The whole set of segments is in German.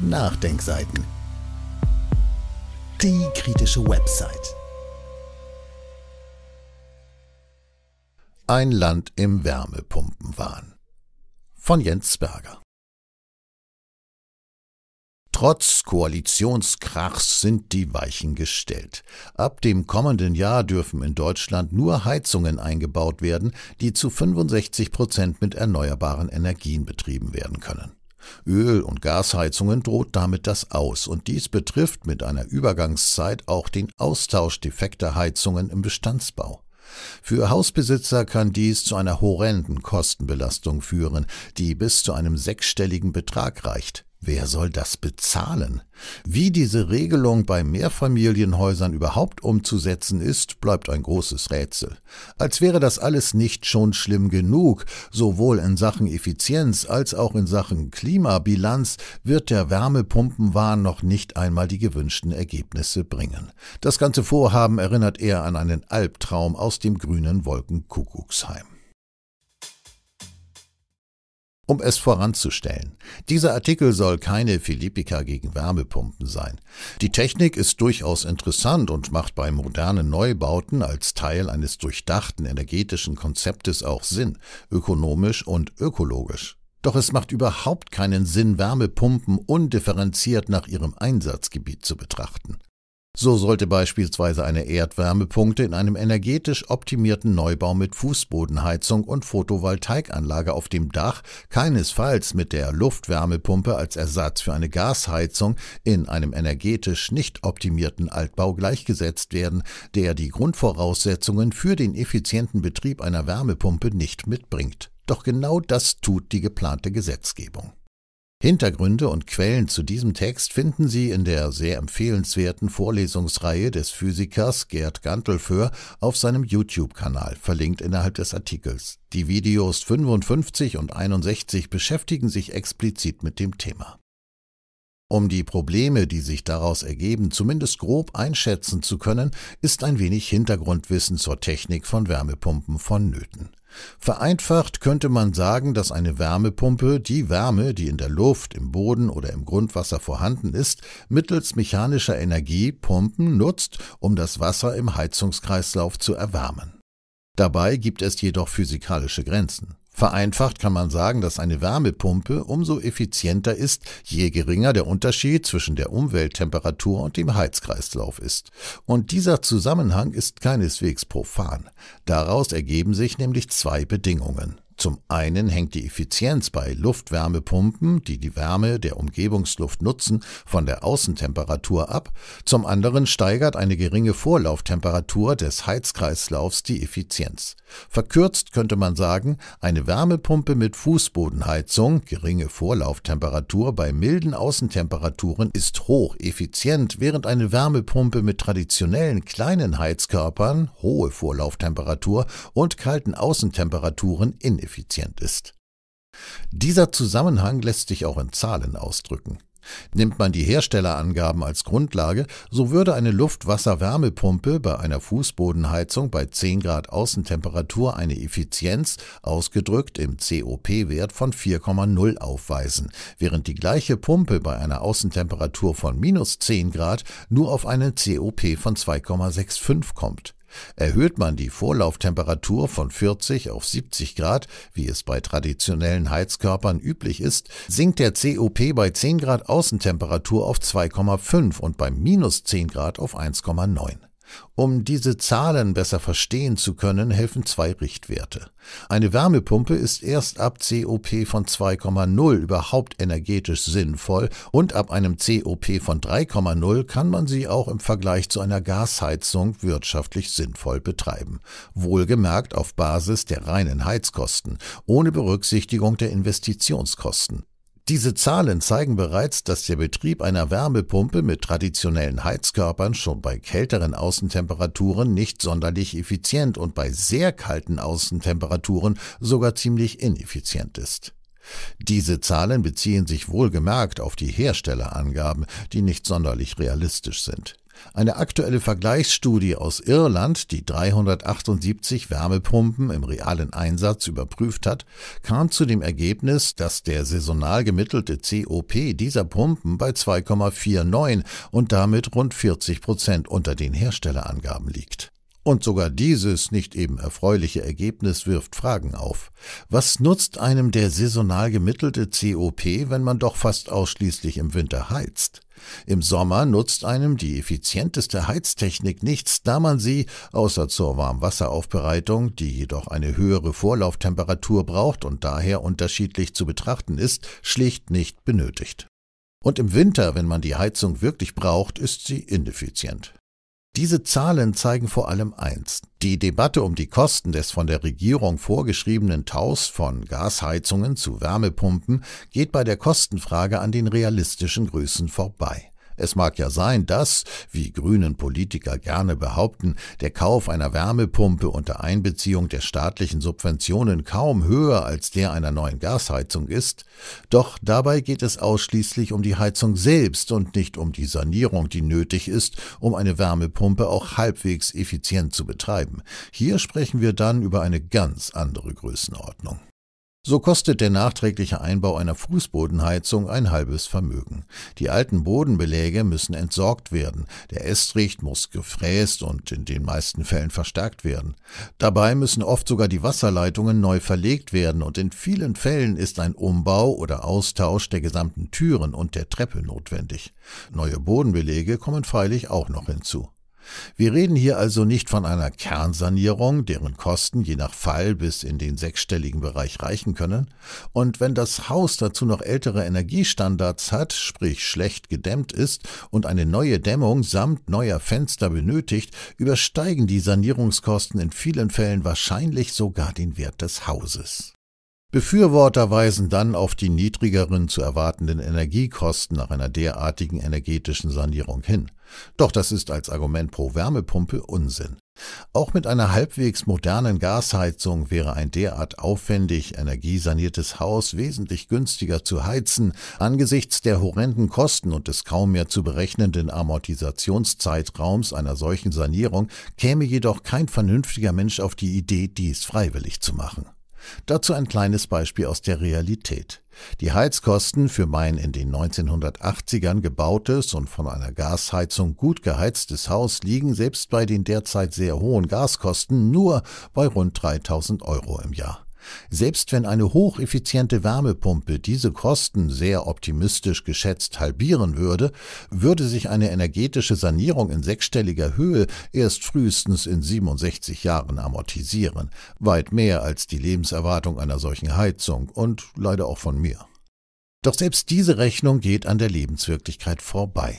Nachdenkseiten. Die kritische Website. Ein Land im Wärmepumpenwahn. Von Jens Berger. Trotz Koalitionskrachs sind die Weichen gestellt. Ab dem kommenden Jahr dürfen in Deutschland nur Heizungen eingebaut werden, die zu 65 Prozent mit erneuerbaren Energien betrieben werden können. Öl- und Gasheizungen droht damit das Aus und dies betrifft mit einer Übergangszeit auch den Austausch defekter Heizungen im Bestandsbau. Für Hausbesitzer kann dies zu einer horrenden Kostenbelastung führen, die bis zu einem sechsstelligen Betrag reicht. Wer soll das bezahlen? Wie diese Regelung bei Mehrfamilienhäusern überhaupt umzusetzen ist, bleibt ein großes Rätsel. Als wäre das alles nicht schon schlimm genug, sowohl in Sachen Effizienz als auch in Sachen Klimabilanz wird der Wärmepumpenwahn noch nicht einmal die gewünschten Ergebnisse bringen. Das ganze Vorhaben erinnert eher an einen Albtraum aus dem grünen Wolkenkuckucksheim. Um es voranzustellen, dieser Artikel soll keine Philippika gegen Wärmepumpen sein. Die Technik ist durchaus interessant und macht bei modernen Neubauten als Teil eines durchdachten energetischen Konzeptes auch Sinn, ökonomisch und ökologisch. Doch es macht überhaupt keinen Sinn, Wärmepumpen undifferenziert nach ihrem Einsatzgebiet zu betrachten. So sollte beispielsweise eine Erdwärmepumpe in einem energetisch optimierten Neubau mit Fußbodenheizung und Photovoltaikanlage auf dem Dach keinesfalls mit der Luftwärmepumpe als Ersatz für eine Gasheizung in einem energetisch nicht optimierten Altbau gleichgesetzt werden, der die Grundvoraussetzungen für den effizienten Betrieb einer Wärmepumpe nicht mitbringt. Doch genau das tut die geplante Gesetzgebung. Hintergründe und Quellen zu diesem Text finden Sie in der sehr empfehlenswerten Vorlesungsreihe des Physikers Gerd Gantelföhr auf seinem YouTube-Kanal, verlinkt innerhalb des Artikels. Die Videos 55 und 61 beschäftigen sich explizit mit dem Thema. Um die Probleme, die sich daraus ergeben, zumindest grob einschätzen zu können, ist ein wenig Hintergrundwissen zur Technik von Wärmepumpen vonnöten. Vereinfacht könnte man sagen, dass eine Wärmepumpe die Wärme, die in der Luft, im Boden oder im Grundwasser vorhanden ist, mittels mechanischer Energie Pumpen nutzt, um das Wasser im Heizungskreislauf zu erwärmen. Dabei gibt es jedoch physikalische Grenzen. Vereinfacht kann man sagen, dass eine Wärmepumpe umso effizienter ist, je geringer der Unterschied zwischen der Umwelttemperatur und dem Heizkreislauf ist. Und dieser Zusammenhang ist keineswegs profan. Daraus ergeben sich nämlich zwei Bedingungen. Zum einen hängt die Effizienz bei Luftwärmepumpen, die die Wärme der Umgebungsluft nutzen, von der Außentemperatur ab, zum anderen steigert eine geringe Vorlauftemperatur des Heizkreislaufs die Effizienz. Verkürzt könnte man sagen, eine Wärmepumpe mit Fußbodenheizung, geringe Vorlauftemperatur bei milden Außentemperaturen ist hocheffizient, während eine Wärmepumpe mit traditionellen kleinen Heizkörpern, hohe Vorlauftemperatur und kalten Außentemperaturen ineffizient koeffizient ist. Dieser Zusammenhang lässt sich auch in Zahlen ausdrücken. Nimmt man die Herstellerangaben als Grundlage, so würde eine Luft-Wasser-Wärmepumpe bei einer Fußbodenheizung bei 10 Grad Außentemperatur eine Effizienz, ausgedrückt im COP-Wert von 4,0 aufweisen, während die gleiche Pumpe bei einer Außentemperatur von minus 10 Grad nur auf einen COP von 2,65 kommt. Erhöht man die Vorlauftemperatur von 40 auf 70 Grad, wie es bei traditionellen Heizkörpern üblich ist, sinkt der COP bei 10 Grad Außentemperatur auf 2,5 und bei minus 10 Grad auf 1,9. Um diese Zahlen besser verstehen zu können, helfen zwei Richtwerte. Eine Wärmepumpe ist erst ab COP von 2,0 überhaupt energetisch sinnvoll und ab einem COP von 3,0 kann man sie auch im Vergleich zu einer Gasheizung wirtschaftlich sinnvoll betreiben. Wohlgemerkt auf Basis der reinen Heizkosten, ohne Berücksichtigung der Investitionskosten. Diese Zahlen zeigen bereits, dass der Betrieb einer Wärmepumpe mit traditionellen Heizkörpern schon bei kälteren Außentemperaturen nicht sonderlich effizient und bei sehr kalten Außentemperaturen sogar ziemlich ineffizient ist. Diese Zahlen beziehen sich wohlgemerkt auf die Herstellerangaben, die nicht sonderlich realistisch sind. Eine aktuelle Vergleichsstudie aus Irland, die 378 Wärmepumpen im realen Einsatz überprüft hat, kam zu dem Ergebnis, dass der saisonal gemittelte COP dieser Pumpen bei 2,49 und damit rund 40 Prozent unter den Herstellerangaben liegt. Und sogar dieses nicht eben erfreuliche Ergebnis wirft Fragen auf. Was nutzt einem der saisonal gemittelte COP, wenn man doch fast ausschließlich im Winter heizt? Im Sommer nutzt einem die effizienteste Heiztechnik nichts, da man sie, außer zur Warmwasseraufbereitung, die jedoch eine höhere Vorlauftemperatur braucht und daher unterschiedlich zu betrachten ist, schlicht nicht benötigt. Und im Winter, wenn man die Heizung wirklich braucht, ist sie ineffizient. Diese Zahlen zeigen vor allem eins. Die Debatte um die Kosten des von der Regierung vorgeschriebenen Taus von Gasheizungen zu Wärmepumpen geht bei der Kostenfrage an den realistischen Größen vorbei. Es mag ja sein, dass, wie grünen Politiker gerne behaupten, der Kauf einer Wärmepumpe unter Einbeziehung der staatlichen Subventionen kaum höher als der einer neuen Gasheizung ist, doch dabei geht es ausschließlich um die Heizung selbst und nicht um die Sanierung, die nötig ist, um eine Wärmepumpe auch halbwegs effizient zu betreiben. Hier sprechen wir dann über eine ganz andere Größenordnung. So kostet der nachträgliche Einbau einer Fußbodenheizung ein halbes Vermögen. Die alten Bodenbeläge müssen entsorgt werden, der Estricht muss gefräst und in den meisten Fällen verstärkt werden. Dabei müssen oft sogar die Wasserleitungen neu verlegt werden und in vielen Fällen ist ein Umbau oder Austausch der gesamten Türen und der Treppe notwendig. Neue Bodenbeläge kommen freilich auch noch hinzu. Wir reden hier also nicht von einer Kernsanierung, deren Kosten je nach Fall bis in den sechsstelligen Bereich reichen können. Und wenn das Haus dazu noch ältere Energiestandards hat, sprich schlecht gedämmt ist und eine neue Dämmung samt neuer Fenster benötigt, übersteigen die Sanierungskosten in vielen Fällen wahrscheinlich sogar den Wert des Hauses. Befürworter weisen dann auf die niedrigeren zu erwartenden Energiekosten nach einer derartigen energetischen Sanierung hin. Doch das ist als Argument pro Wärmepumpe Unsinn. Auch mit einer halbwegs modernen Gasheizung wäre ein derart aufwendig energiesaniertes Haus wesentlich günstiger zu heizen angesichts der horrenden Kosten und des kaum mehr zu berechnenden Amortisationszeitraums einer solchen Sanierung käme jedoch kein vernünftiger Mensch auf die Idee, dies freiwillig zu machen. Dazu ein kleines Beispiel aus der Realität. Die Heizkosten für mein in den 1980ern gebautes und von einer Gasheizung gut geheiztes Haus liegen selbst bei den derzeit sehr hohen Gaskosten nur bei rund 3000 Euro im Jahr. Selbst wenn eine hocheffiziente Wärmepumpe diese Kosten sehr optimistisch geschätzt halbieren würde, würde sich eine energetische Sanierung in sechsstelliger Höhe erst frühestens in 67 Jahren amortisieren, weit mehr als die Lebenserwartung einer solchen Heizung und leider auch von mir. Doch selbst diese Rechnung geht an der Lebenswirklichkeit vorbei.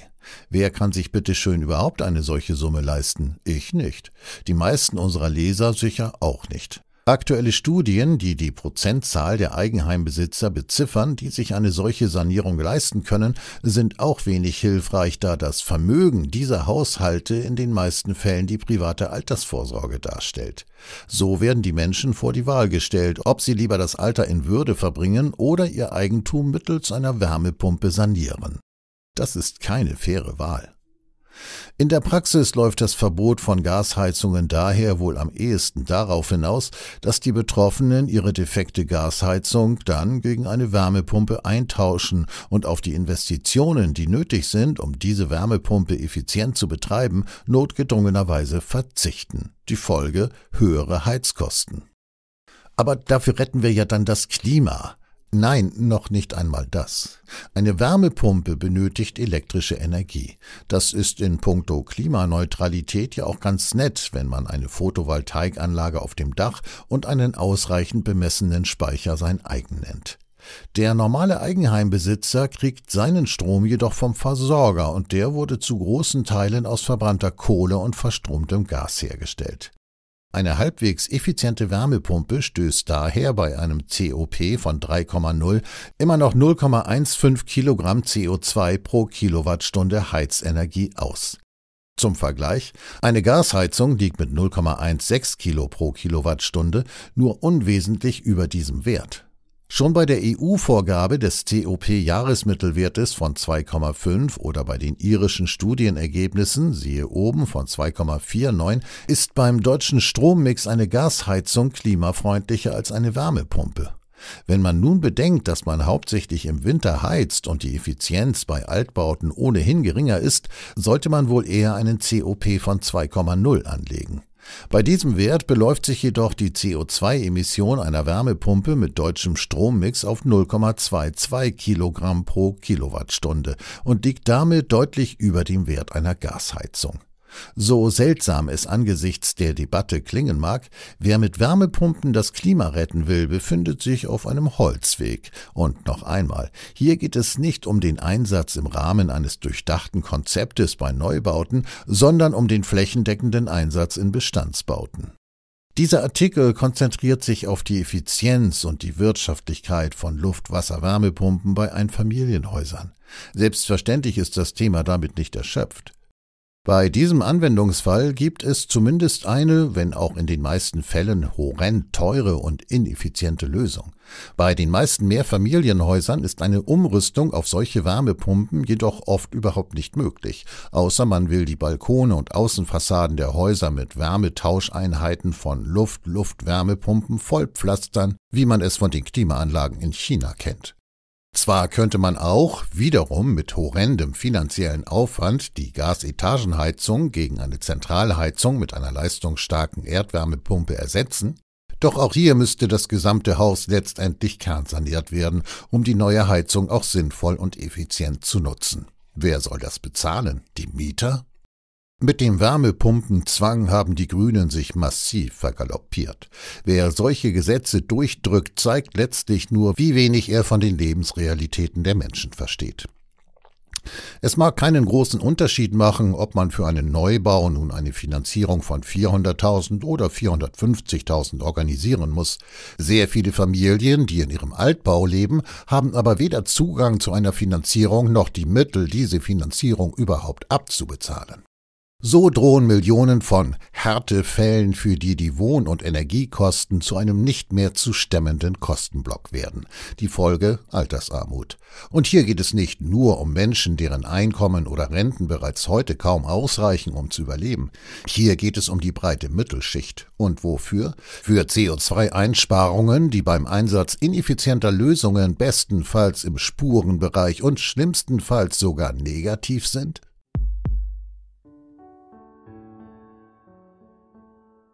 Wer kann sich bitte schön überhaupt eine solche Summe leisten? Ich nicht. Die meisten unserer Leser sicher auch nicht. Aktuelle Studien, die die Prozentzahl der Eigenheimbesitzer beziffern, die sich eine solche Sanierung leisten können, sind auch wenig hilfreich, da das Vermögen dieser Haushalte in den meisten Fällen die private Altersvorsorge darstellt. So werden die Menschen vor die Wahl gestellt, ob sie lieber das Alter in Würde verbringen oder ihr Eigentum mittels einer Wärmepumpe sanieren. Das ist keine faire Wahl. In der Praxis läuft das Verbot von Gasheizungen daher wohl am ehesten darauf hinaus, dass die Betroffenen ihre defekte Gasheizung dann gegen eine Wärmepumpe eintauschen und auf die Investitionen, die nötig sind, um diese Wärmepumpe effizient zu betreiben, notgedrungenerweise verzichten. Die Folge höhere Heizkosten. Aber dafür retten wir ja dann das Klima. Nein, noch nicht einmal das. Eine Wärmepumpe benötigt elektrische Energie. Das ist in puncto Klimaneutralität ja auch ganz nett, wenn man eine Photovoltaikanlage auf dem Dach und einen ausreichend bemessenen Speicher sein eigen nennt. Der normale Eigenheimbesitzer kriegt seinen Strom jedoch vom Versorger und der wurde zu großen Teilen aus verbrannter Kohle und verstromtem Gas hergestellt. Eine halbwegs effiziente Wärmepumpe stößt daher bei einem COP von 3,0 immer noch 0,15 Kilogramm CO2 pro Kilowattstunde Heizenergie aus. Zum Vergleich, eine Gasheizung liegt mit 0,16 Kilo pro Kilowattstunde nur unwesentlich über diesem Wert. Schon bei der EU-Vorgabe des COP-Jahresmittelwertes von 2,5 oder bei den irischen Studienergebnissen, siehe oben, von 2,49, ist beim deutschen Strommix eine Gasheizung klimafreundlicher als eine Wärmepumpe. Wenn man nun bedenkt, dass man hauptsächlich im Winter heizt und die Effizienz bei Altbauten ohnehin geringer ist, sollte man wohl eher einen COP von 2,0 anlegen. Bei diesem Wert beläuft sich jedoch die CO2-Emission einer Wärmepumpe mit deutschem Strommix auf 0,22 Kilogramm pro Kilowattstunde und liegt damit deutlich über dem Wert einer Gasheizung. So seltsam es angesichts der Debatte klingen mag, wer mit Wärmepumpen das Klima retten will, befindet sich auf einem Holzweg. Und noch einmal, hier geht es nicht um den Einsatz im Rahmen eines durchdachten Konzeptes bei Neubauten, sondern um den flächendeckenden Einsatz in Bestandsbauten. Dieser Artikel konzentriert sich auf die Effizienz und die Wirtschaftlichkeit von Luft-Wasser-Wärmepumpen bei Einfamilienhäusern. Selbstverständlich ist das Thema damit nicht erschöpft. Bei diesem Anwendungsfall gibt es zumindest eine, wenn auch in den meisten Fällen horrend teure und ineffiziente Lösung. Bei den meisten Mehrfamilienhäusern ist eine Umrüstung auf solche Wärmepumpen jedoch oft überhaupt nicht möglich, außer man will die Balkone und Außenfassaden der Häuser mit Wärmetauscheinheiten von Luft-Luft-Wärmepumpen vollpflastern, wie man es von den Klimaanlagen in China kennt. Zwar könnte man auch wiederum mit horrendem finanziellen Aufwand die Gasetagenheizung gegen eine Zentralheizung mit einer leistungsstarken Erdwärmepumpe ersetzen, doch auch hier müsste das gesamte Haus letztendlich kernsaniert werden, um die neue Heizung auch sinnvoll und effizient zu nutzen. Wer soll das bezahlen? Die Mieter? Mit dem Wärmepumpenzwang haben die Grünen sich massiv vergaloppiert. Wer solche Gesetze durchdrückt, zeigt letztlich nur, wie wenig er von den Lebensrealitäten der Menschen versteht. Es mag keinen großen Unterschied machen, ob man für einen Neubau nun eine Finanzierung von 400.000 oder 450.000 organisieren muss. Sehr viele Familien, die in ihrem Altbau leben, haben aber weder Zugang zu einer Finanzierung noch die Mittel, diese Finanzierung überhaupt abzubezahlen. So drohen Millionen von Härtefällen, für die die Wohn- und Energiekosten zu einem nicht mehr zu stemmenden Kostenblock werden. Die Folge Altersarmut. Und hier geht es nicht nur um Menschen, deren Einkommen oder Renten bereits heute kaum ausreichen, um zu überleben. Hier geht es um die breite Mittelschicht. Und wofür? Für CO2-Einsparungen, die beim Einsatz ineffizienter Lösungen bestenfalls im Spurenbereich und schlimmstenfalls sogar negativ sind?